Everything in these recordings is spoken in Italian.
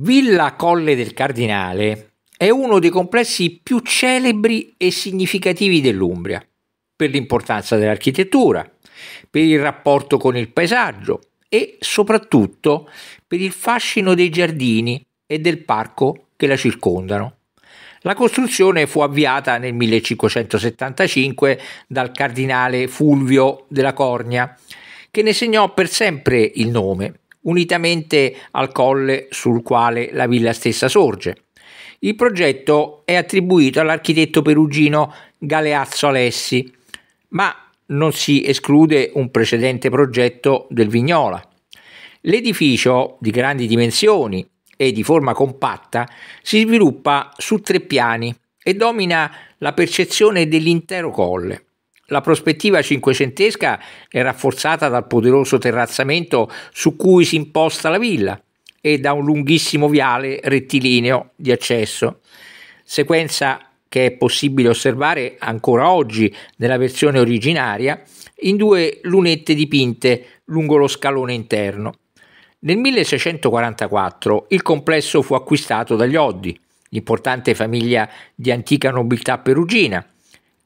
Villa Colle del Cardinale è uno dei complessi più celebri e significativi dell'Umbria, per l'importanza dell'architettura, per il rapporto con il paesaggio e soprattutto per il fascino dei giardini e del parco che la circondano. La costruzione fu avviata nel 1575 dal cardinale Fulvio della Cornia, che ne segnò per sempre il nome unitamente al colle sul quale la villa stessa sorge. Il progetto è attribuito all'architetto perugino Galeazzo Alessi, ma non si esclude un precedente progetto del Vignola. L'edificio, di grandi dimensioni e di forma compatta, si sviluppa su tre piani e domina la percezione dell'intero colle. La prospettiva cinquecentesca è rafforzata dal poderoso terrazzamento su cui si imposta la villa e da un lunghissimo viale rettilineo di accesso, sequenza che è possibile osservare ancora oggi nella versione originaria in due lunette dipinte lungo lo scalone interno. Nel 1644 il complesso fu acquistato dagli Oddi, l'importante famiglia di antica nobiltà perugina,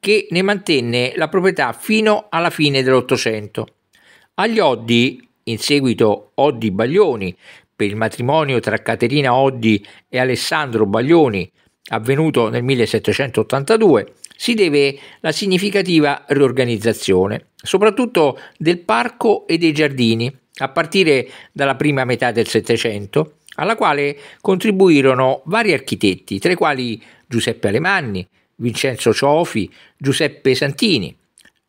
che ne mantenne la proprietà fino alla fine dell'Ottocento. Agli Oddi, in seguito Oddi Baglioni, per il matrimonio tra Caterina Oddi e Alessandro Baglioni, avvenuto nel 1782, si deve la significativa riorganizzazione, soprattutto del parco e dei giardini, a partire dalla prima metà del Settecento, alla quale contribuirono vari architetti, tra i quali Giuseppe Alemanni, Vincenzo Ciofi, Giuseppe Santini.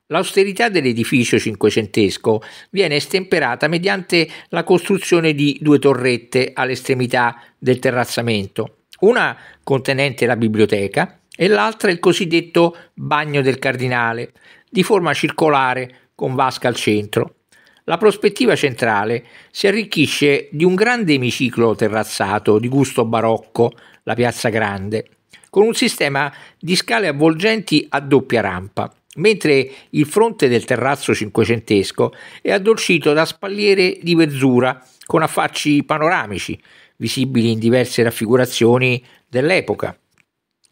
L'austerità dell'edificio cinquecentesco viene estemperata mediante la costruzione di due torrette all'estremità del terrazzamento, una contenente la biblioteca e l'altra il cosiddetto bagno del cardinale, di forma circolare con vasca al centro. La prospettiva centrale si arricchisce di un grande emiciclo terrazzato di gusto barocco, la Piazza Grande con un sistema di scale avvolgenti a doppia rampa, mentre il fronte del terrazzo cinquecentesco è addolcito da spalliere di verzura con affacci panoramici, visibili in diverse raffigurazioni dell'epoca.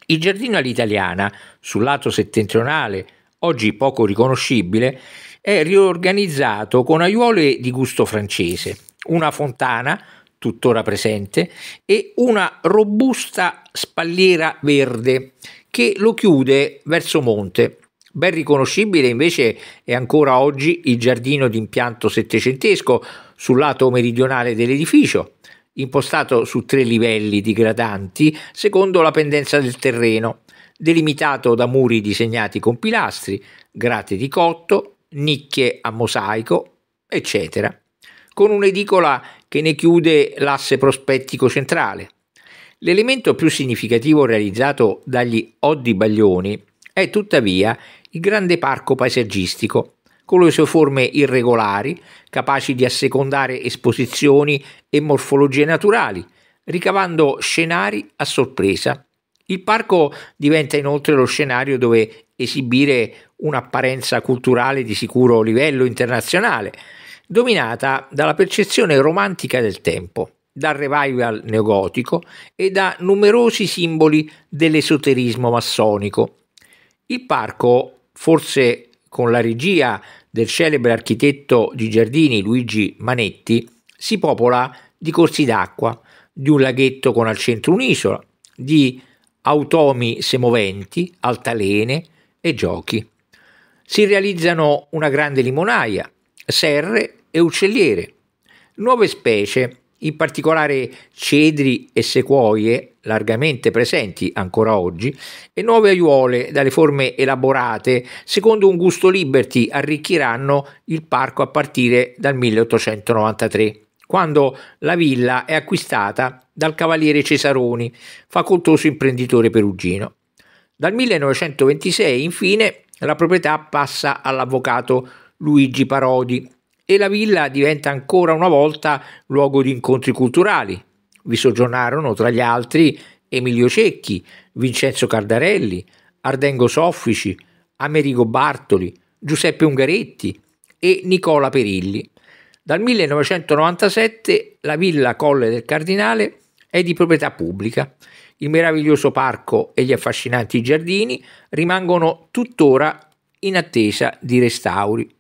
Il giardino all'italiana, sul lato settentrionale, oggi poco riconoscibile, è riorganizzato con aiuole di gusto francese, una fontana, tuttora presente, e una robusta spalliera verde che lo chiude verso monte. Ben riconoscibile invece è ancora oggi il giardino d'impianto settecentesco sul lato meridionale dell'edificio, impostato su tre livelli digradanti secondo la pendenza del terreno, delimitato da muri disegnati con pilastri, grate di cotto, nicchie a mosaico, eccetera, con un'edicola che ne chiude l'asse prospettico centrale. L'elemento più significativo realizzato dagli Oddi Baglioni è tuttavia il grande parco paesaggistico, con le sue forme irregolari, capaci di assecondare esposizioni e morfologie naturali, ricavando scenari a sorpresa. Il parco diventa inoltre lo scenario dove esibire un'apparenza culturale di sicuro livello internazionale, dominata dalla percezione romantica del tempo, dal revival neogotico e da numerosi simboli dell'esoterismo massonico. Il parco, forse con la regia del celebre architetto di giardini Luigi Manetti, si popola di corsi d'acqua, di un laghetto con al centro un'isola, di automi semoventi, altalene e giochi. Si realizzano una grande limonaia, serre e uccelliere. Nuove specie, in particolare cedri e sequoie, largamente presenti ancora oggi, e nuove aiuole dalle forme elaborate, secondo un gusto liberty, arricchiranno il parco a partire dal 1893 quando la villa è acquistata dal cavaliere Cesaroni, facoltoso imprenditore perugino. Dal 1926, infine, la proprietà passa all'avvocato Luigi Parodi, e la villa diventa ancora una volta luogo di incontri culturali. Vi soggiornarono tra gli altri Emilio Cecchi, Vincenzo Cardarelli, Ardengo Soffici, Amerigo Bartoli, Giuseppe Ungaretti e Nicola Perilli. Dal 1997 la villa Colle del Cardinale è di proprietà pubblica. Il meraviglioso parco e gli affascinanti giardini rimangono tuttora in attesa di restauri.